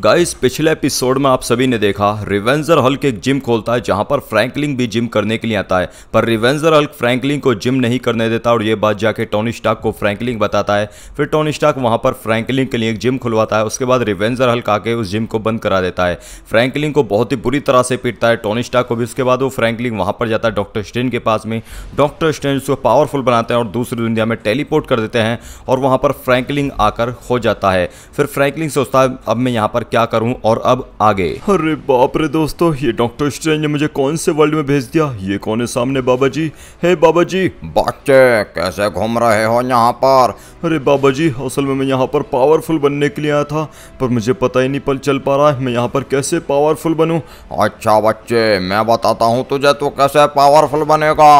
Guys पिछले episode में आप सभी ने देखा रिवेंजर हल्क एक जिम खोलता है जहां पर फ्रैंकलिंग भी जिम करने के लिए आता है पर रिवेंजर हल्क फ्रैंकलिंग को जिम नहीं करने देता और ये बात जाके टोनी स्टाक को फ्रैंकलिंग बताता है फिर टोनी स्टाक वहां पर फ्रैंकलिंग के लिए एक जिम खुलवाता है उसके बाद रिवेंजर हल्क आके उस जिम को बंद करा देता है फ्रैंकलिंग को बहुत ही बुरी तरह से पीटता है टॉनी स्टाक को भी उसके बाद वो फ्रैंकलिंग वहाँ पर जाता है डॉक्टर स्टेन के पास में डॉक्टर स्टेन उसको पावरफुल बनाते हैं और दूसरी दुनिया में टेलीपोर्ट कर देते हैं और वहाँ पर फ्रैंकलिंग आकर हो जाता है फिर फ्रैंकलिंग सोचता है अब मैं यहाँ पर पर क्या करूं और अब आगे अरे बाप रे दोस्तों ये डॉक्टर स्ट्रेंज ने मुझे कौन से वर्ल्ड में भेज दिया ये कौन है सामने बाबा जी हे बाबा जी बच्चे कैसे घूम रहे हो यहाँ पर अरे बाबा जी असल में मैं यहाँ पर पावरफुल बनने के लिए आया था पर मुझे पता ही नहीं पल चल पा रहा है मैं यहाँ पर कैसे पावरफुल बनू अच्छा बच्चे मैं बताता हूँ तुझे तो कैसे पावरफुल बनेगा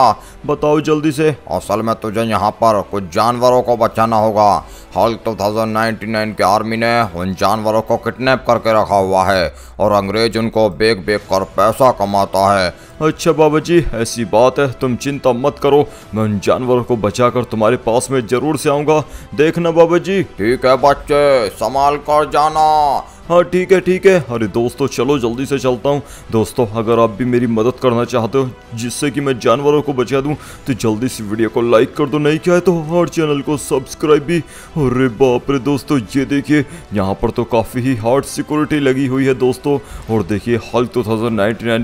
बताओ जल्दी से असल में तुझे यहाँ पर कुछ जानवरों को बचाना होगा हाल 2099 तो के आर्मी ने उन जानवरों को किडनैप करके रखा हुआ है और अंग्रेज उनको बेग बेग कर पैसा कमाता है अच्छा बाबा जी ऐसी बात है तुम चिंता मत करो मैं उन जानवरों को बचाकर तुम्हारे पास में जरूर से आऊँगा देखना बाबा जी ठीक है बच्चे संभाल कर जाना हाँ ठीक है ठीक है अरे दोस्तों चलो जल्दी से चलता हूँ दोस्तों अगर आप भी मेरी मदद करना चाहते हो जिससे कि मैं जानवरों को बचा दूँ तो जल्दी से वीडियो को लाइक कर दो नहीं क्या है तो हर चैनल को सब्सक्राइब भी अरे बाप रे दोस्तों ये देखिए यहाँ पर तो काफ़ी ही हार्ड सिक्योरिटी लगी हुई है दोस्तों और देखिए हल टू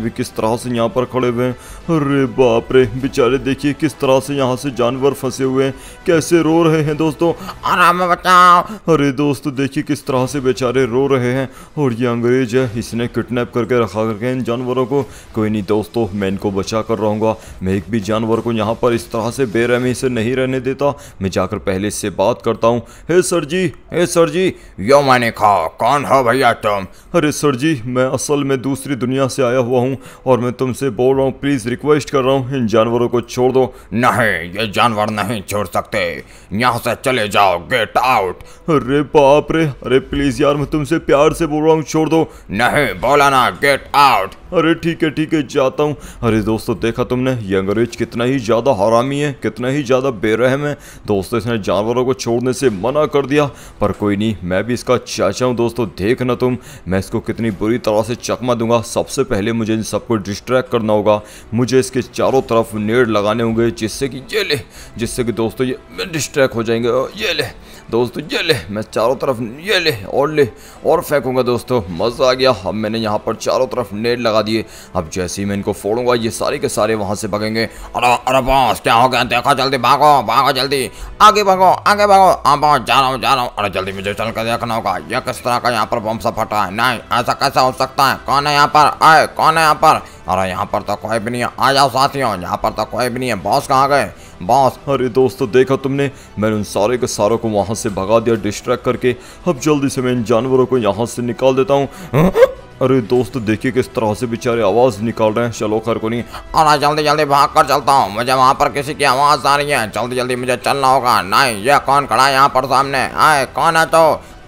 भी किस तरह से यहाँ पर खड़े हुए हैं अरे बाप रे बेचारे देखिए किस तरह से यहाँ से जानवर फंसे हुए हैं कैसे रो रहे हैं दोस्तों आराम बचाओ अरे दोस्तों देखिए किस तरह से बेचारे रो रहे हैं हैं और ये अंग्रेज है इसने किडनैप करके रखा करके इन जानवरों को कोई नहीं दोस्तों मैं इनको बचा कर रहूँगा मैं एक भी जानवर को यहाँ पर इस तरह से बेरहमी से नहीं रहने देता मैं जाकर पहले इससे बात करता हूँ हे सर जी हे सर जी यो मैंने खा कौन हो भैया तुम अरे सर जी मैं असल में दूसरी दुनिया से आया हुआ हूँ और मैं तुमसे बोल रहा हूँ प्लीज़ रिक्वेस्ट कर रहा हूँ इन जानवरों को छोड़ दो नहीं ये जानवर नहीं छोड़ सकते यहाँ से चले जाओ गेट आउट अरे बाप रे अरे प्लीज़ यार मैं तुमसे प्यार प्यार से बोल रहा हूँ छोड़ दो नहीं बोला ना गेट आउट अरे ठीक है ठीक है जाता हूँ अरे दोस्तों देखा तुमने ये अंग्रेज कितना ही ज़्यादा हरामी है कितना ही ज़्यादा बेरहम है दोस्तों इसने जानवरों को छोड़ने से मना कर दिया पर कोई नहीं मैं भी इसका चाचा हूँ दोस्तों देखना तुम मैं इसको कितनी बुरी तरह से चकमा दूंगा सबसे पहले मुझे इन सबको डिस्ट्रैक्ट करना होगा मुझे इसके चारों तरफ नेड़ लगाने होंगे जिससे कि ये ले जिससे कि दोस्तों ये डिस्ट्रैक्ट हो जाएंगे ये ले दोस्तों ये ले मैं चारों तरफ ये ले और ले और फेंकूँगा दोस्तों मज़ा आ गया अब मैंने यहाँ पर चारों तरफ नेड़ लगा लगा दिए अब जैसे ही मैं इनको फोड़ूंगा ये सारे के सारे वहाँ से भगेंगे अरे अरे बॉस क्या हो गया देखा जल्दी भागो भागो जल्दी आगे भागो आगे भागो हाँ बॉस जा रहा हूँ जा रहा हूँ अरे जल्दी मुझे चल कर देखना होगा यह किस तरह का यहाँ पर बम सा फटा है नहीं ऐसा कैसा हो सकता है कौन है यहाँ पर आए कौन है यहाँ पर अरे यहाँ पर तो कोई भी नहीं है आ जाओ साथियों यहाँ पर तो कोई भी नहीं है बॉस कहाँ गए बॉस अरे दोस्तों देखा तुमने मैंने उन सारे के सारों को वहाँ से भगा दिया डिस्ट्रैक्ट करके अब जल्दी से मैं इन जानवरों को यहाँ से निकाल देता हूँ अरे दोस्त देखिए किस तरह से बेचारे आवाज निकाल रहे हैं चलो को नहीं और जल्दी जल्दी भाग कर चलता हूँ मुझे वहाँ पर किसी की आवाज आ रही है जल्दी जल्दी मुझे चलना होगा नहीं ये कौन खड़ा है यहाँ पर सामने आए कौन है तो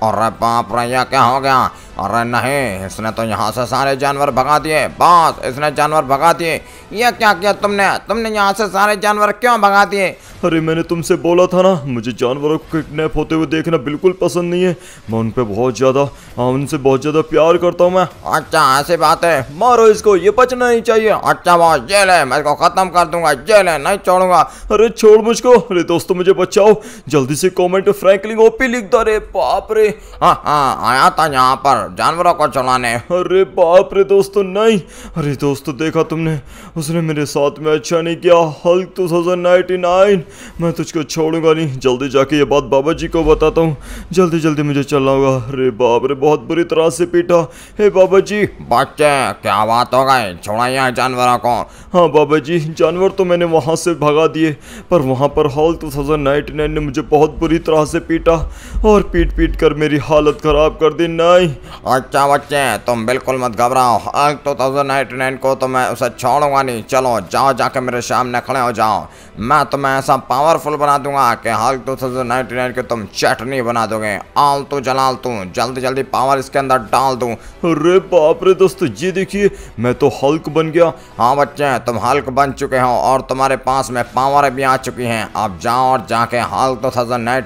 अरे बाप रे यह क्या हो गया अरे नहीं इसने तो यहाँ से सारे जानवर भगा दिए बस इसने जानवर भगा दिए यह क्या किया तुमने तुमने यहाँ से सारे जानवर क्यों भगा दिए अरे मैंने तुमसे बोला था ना मुझे जानवरों को किडनैप होते हुए देखना बिल्कुल पसंद नहीं है मैं उन पर बहुत ज़्यादा हाँ उनसे बहुत ज़्यादा प्यार करता हूँ मैं अच्छा ऐसी बात है मारो इसको ये बचना नहीं चाहिए अच्छा वहाँ जेल है मैं इसको ख़त्म कर दूंगा जेल है नहीं छोड़ूंगा अरे छोड़ मुझको अरे दोस्तों मुझे बचाओ जल्दी से कॉमेंट फ्रेंकली ओपी लिख दो अरे बाप रे हाँ हाँ आया था यहाँ पर जानवरों को चलाने अरे बाप रे दोस्तों नहीं अरे दोस्तों देखा तुमने उसने मेरे साथ में अच्छा नहीं किया Hulk two thousand ninety nine मैं तुझको छोड़ूंगा नहीं जल्दी जाके ये बात बाबा जी को बताता हूँ जल्दी जल्दी मुझे चलना होगा अरे बाप रे बहुत बुरी तरह से पीटा हे बाबा जी बच्चे क्या बात हो गई छोड़ाइए जानवरों को हाँ बाबा जी जानवर तो मैंने वहाँ से भगा दिए पर वहाँ पर हॉल टू थाउजेंड ने मुझे बहुत बुरी तरह से पीटा और पीट पीट कर मेरी हालत ख़राब कर दी नहीं अच्छा बच्चे तुम बिल्कुल मत घबराओ हॉल टू थाउजेंड को तो मैं उसे छोड़ूंगा नहीं चलो जाओ जाके मेरे सामने खड़े हो जाओ मैं तुम्हें ऐसा पावरफुल बना दूंगा कि हाल तो टू थाउजेंड नाइन के तुम चटनी बना दोगे आल तो जलाल तू जल्दी जल्दी पावर इसके अंदर डाल दू अरे बाप रे दोस्त ये देखिए मैं तो हल्क बन गया हाँ बच्चे तुम हल्क बन चुके हो और तुम्हारे पास में पावर भी आ चुकी हैं अब जाओ और जाके हाल तो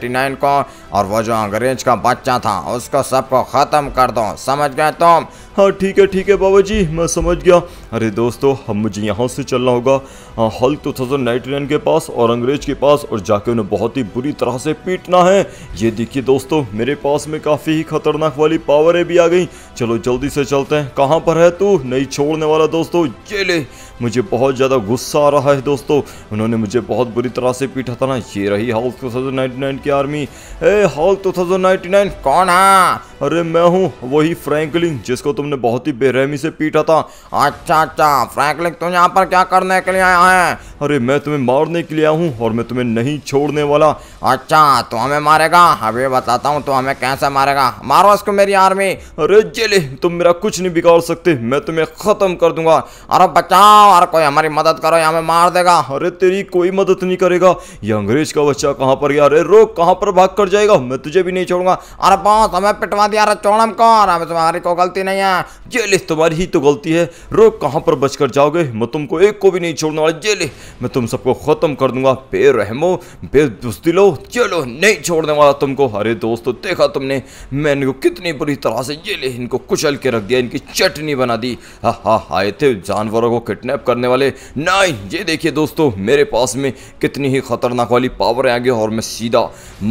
टू को और वो जो अंग्रेज का बच्चा था उसको सबको ख़त्म कर दो समझ गए तुम तो? हाँ ठीक है ठीक है बाबा जी मैं समझ गया अरे दोस्तों हम मुझे यहाँ से चलना होगा हाँ हल टू थाउजेंड नाइनटी के पास और अंग्रेज के पास और जाके उन्हें बहुत ही बुरी तरह से पीटना है ये देखिए दोस्तों मेरे पास में काफ़ी ही खतरनाक वाली पावरें भी आ गई चलो जल्दी से चलते हैं कहाँ पर है तू नहीं छोड़ने वाला दोस्तों ये ले मुझे बहुत ज़्यादा गुस्सा आ रहा है दोस्तों उन्होंने मुझे बहुत बुरी तरह से पीटा था ना ये रही house two thousand ninety nine की आर्मी ए house two thousand ninety nine कौन है अरे मैं हूँ वही फ्रैंकलिन जिसको तुम तुमने बहुत ही बेरहमी से पीटा था अच्छा अच्छा फ्रैंकलिन तुम यहाँ पर क्या करने के लिए आया है अरे मैं तुम्हें मारने के लिए आया हूँ और मैं तुम्हें नहीं छोड़ने वाला अच्छा तो हमें मारेगा अभी बताता हूँ तो हमें कैसे मारेगा मारो इसको मेरी आर्मी अरे जेले तुम मेरा कुछ नहीं बिगाड़ सकते मैं तुम्हें ख़त्म कर दूंगा अरे बचाओ अरे कोई हमारी मदद करो या हमें मार देगा अरे तेरी कोई मदद नहीं करेगा ये अंग्रेज का बच्चा कहाँ पर गया अरे रोक कहाँ पर भाग कर जाएगा मैं तुझे भी नहीं छोड़ूंगा अरे बहुत हमें पिटवा दिया अरे चौड़म कौन हमें तुम्हारी को गलती नहीं है ये ले तुम्हारी ही तो गलती है रो कहाँ पर बचकर जाओगे मैं तुमको एक को भी नहीं छोड़ने वाला ये ले मैं तुम सबको ख़त्म कर दूंगा बेरहमो लो चलो नहीं छोड़ने वाला तुमको अरे दोस्तों देखा तुमने मैंने इनको कितनी बुरी तरह से ये ले इनको कुचल के रख दिया इनकी चटनी बना दी हा हा आए थे जानवरों को किडनेप करने वाले ना ये देखिए दोस्तों मेरे पास में कितनी ही खतरनाक वाली पावर आ गई और मैं सीधा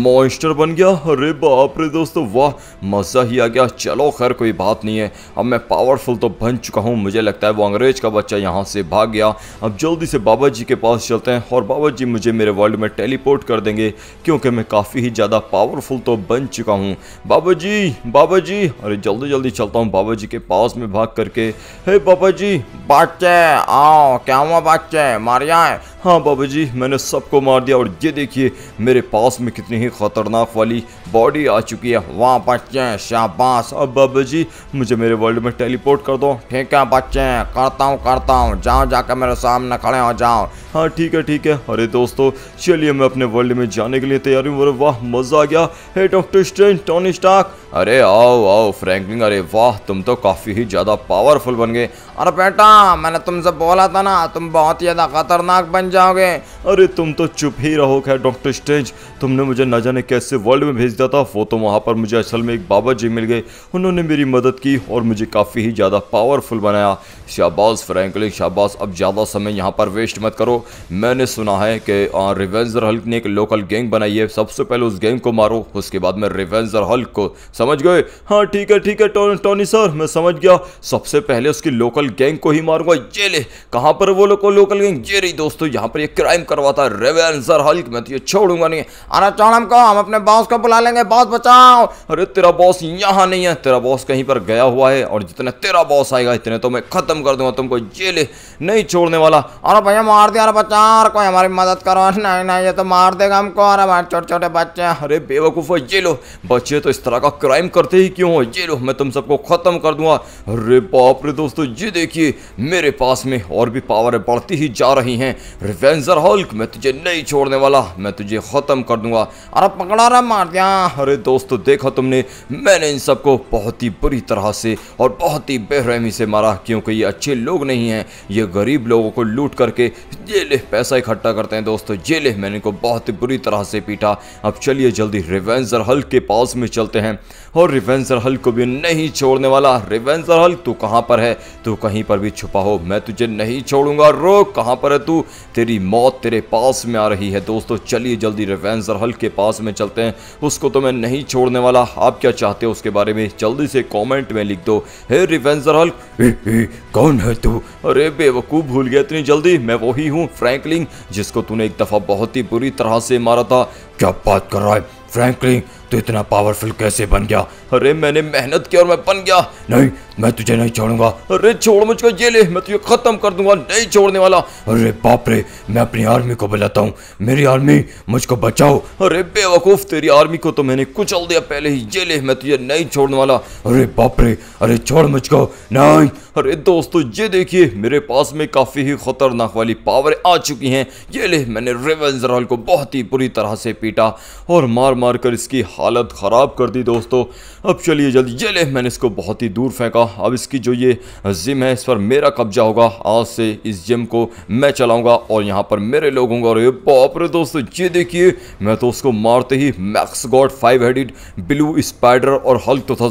मॉन्स्टर बन गया अरे बाप रे दोस्तों वाह मज़ा ही आ गया चलो खैर कोई बात नहीं है अब मैं पावरफुल तो बन चुका हूँ मुझे लगता है वो अंग्रेज का बच्चा यहाँ से भाग गया अब जल्दी से बाबा जी के पास चलते हैं और बाबा जी मुझे मेरे वर्ल्ड में टेलीपोर्ट कर देंगे क्योंकि मैं काफ़ी ही ज़्यादा पावरफुल तो बन चुका हूँ बाबा जी बाबा जी अरे जल्दी जल्दी चलता हूँ बाबा जी के पास में भाग करके हे बाबा जी बच्चे आओ क्या हुआ बच्चे मारिया हाँ बाबा जी मैंने सबको मार दिया और ये देखिए मेरे पास में कितनी ही ख़तरनाक वाली बॉडी आ चुकी है वहाँ बच्चे शाबाश अब बाबा जी मुझे मेरे वर्ल्ड में टेलीपोर्ट कर दो ठीक है बच्चे करता हूँ करता हूँ जाओ जाकर मेरे सामने खड़े हो जाओ हाँ ठीक है ठीक है अरे दोस्तों चलिए मैं अपने वर्ल्ड में जाने के लिए तैयार हूँ अरे वाह मज़ा आ गया hey doctor Strange Tony Stark अरे आओ आओ फ्रैंकलिन अरे वाह तुम तो काफ़ी ही ज़्यादा पावरफुल बन गए अरे बेटा मैंने तुमसे बोला था ना तुम बहुत ही ज़्यादा खतरनाक बन जाओगे अरे तुम तो चुप ही रहो खैर डॉक्टर स्ट्रेंज तुमने मुझे न जाने कैसे वर्ल्ड में भेज दिया था वो तो वहाँ पर मुझे असल में एक बाबा जी मिल गए उन्होंने मेरी मदद की और मुझे काफ़ी ही ज़्यादा पावरफुल बनाया शाहबाज फ्रैंकलिन शाहबाज अब ज़्यादा समय यहाँ पर वेस्ट मत करो मैंने सुना है कि रिवेंजर हल्क ने एक लोकल गैंग बनाई है सबसे पहले उस गैंग को मारो उसके बाद में रिवेंजर हल्क को समझ गए हाँ ठीक है ठीक है टॉनी टौन, सर मैं समझ गया सबसे पहले उसकी लोकल गैंग को ही मारूंगा ये ले कहाँ पर वो लोग लोकल गैंग ये रही दोस्तों यहाँ पर ये क्राइम करवाता है रेवेंसर हल्क मैं तो ये छोड़ूंगा नहीं अरे चौड़ हमको हम अपने बॉस को बुला लेंगे बॉस बचाओ अरे तेरा बॉस यहाँ नहीं है तेरा बॉस कहीं पर गया हुआ है और जितने तेरा बॉस आएगा इतने तो मैं खत्म कर दूंगा तुमको जेल नहीं छोड़ने वाला अरे भैया मार दिया अरे बचा अरे कोई हमारी मदद करो नहीं नहीं ये तो मार देगा हमको अरे भाई छोटे छोटे बच्चे अरे बेवकूफ है ये लो बच्चे तो इस तरह का क्राइम करते ही क्यों हो ये लो मैं तुम सबको खत्म कर दूंगा अरे बाप रे दोस्तों ये देखिए मेरे पास में और भी पावर बढ़ती ही जा रही हैं रिवेंजर हल्क मैं तुझे नहीं छोड़ने वाला मैं तुझे ख़त्म कर दूंगा अरे पकड़ा रहा मार दिया अरे दोस्तों देखा तुमने मैंने इन सबको बहुत ही बुरी तरह से और बहुत ही बेरहमी से मारा क्योंकि ये अच्छे लोग नहीं हैं ये गरीब लोगों को लूट करके ये ले पैसा इकट्ठा करते हैं दोस्तों ये ले मैंने इनको बहुत ही बुरी तरह से पीटा अब चलिए जल्दी रिवेंजर हल्क के पास में चलते हैं और रिवेंजर हल्क को भी नहीं छोड़ने वाला रिवेंजर हल्क तू कहाँ पर है तू कहीं पर भी छुपा हो मैं तुझे नहीं छोड़ूंगा रोक कहाँ पर है तू तेरे तेरी मौत तेरे पास में आ रही है दोस्तों चलिए जल्दी रिवेंजर हल के पास में चलते हैं उसको तो मैं नहीं छोड़ने वाला आप क्या चाहते हो उसके बारे में जल्दी से कमेंट में लिख दो हे रिवेंजर हल ए, कौन है तू अरे बेवकूफ़ भूल गया इतनी जल्दी मैं वही हूँ फ्रैंकलिंग जिसको तूने एक दफ़ा बहुत ही बुरी तरह से मारा था क्या बात कर रहा है फ्रैंकलिंग तो इतना पावरफुल कैसे बन गया अरे मैंने मेहनत की और मैं बन गया नहीं मैं तुझे नहीं छोड़ूंगा अरे छोड़ मुझको ये ले मैं तुझे खत्म कर दूंगा नहीं छोड़ने वाला अरे बाप रे मैं अपनी आर्मी को बुलाता हूँ मेरी आर्मी मुझको बचाओ अरे बेवकूफ तेरी आर्मी को तो मैंने कुचल दिया पहले ही ये ले मैं तुझे नहीं छोड़ने वाला अरे बाप रे अरे छोड़ मुझको नहीं अरे दोस्तों ये देखिए मेरे पास में काफ़ी ही खतरनाक वाली पावर आ चुकी हैं ये ले मैंने रेवेंजरॉल को बहुत ही बुरी तरह से पीटा और मार मार कर इसकी हालत ख़राब कर दी दोस्तों अब चलिए जल्दी चले मैंने इसको बहुत ही दूर फेंका अब इसकी जो ये जिम है इस पर मेरा कब्जा होगा आज से इस जिम को मैं चलाऊंगा और यहाँ पर मेरे लोग होंगे और बाप रे दोस्तों ये देखिए मैं तो उसको मारते ही Max God five headed blue spider और हल्क टू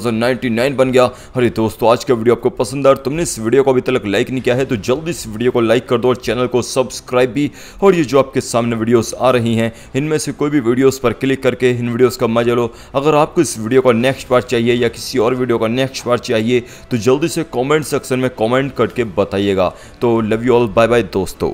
बन गया अरे दोस्तों आज का वीडियो आपको पसंद आया तुमने इस वीडियो को अभी तक लाइक नहीं किया है तो जल्दी इस वीडियो को लाइक कर दो और चैनल को सब्सक्राइब भी और ये जो आपके सामने वीडियोस आ रही हैं इनमें से कोई भी वीडियोस पर क्लिक करके इन वीडियोस का मजा लो अगर आपको इस वीडियो का नेक्स्ट पार्ट पार्ट चाहिए या किसी और वीडियो का नेक्स्ट पार्ट चाहिए तो जल्दी से कॉमेंट सेक्शन में कॉमेंट करके बताइएगा तो love you all bye bye दोस्तों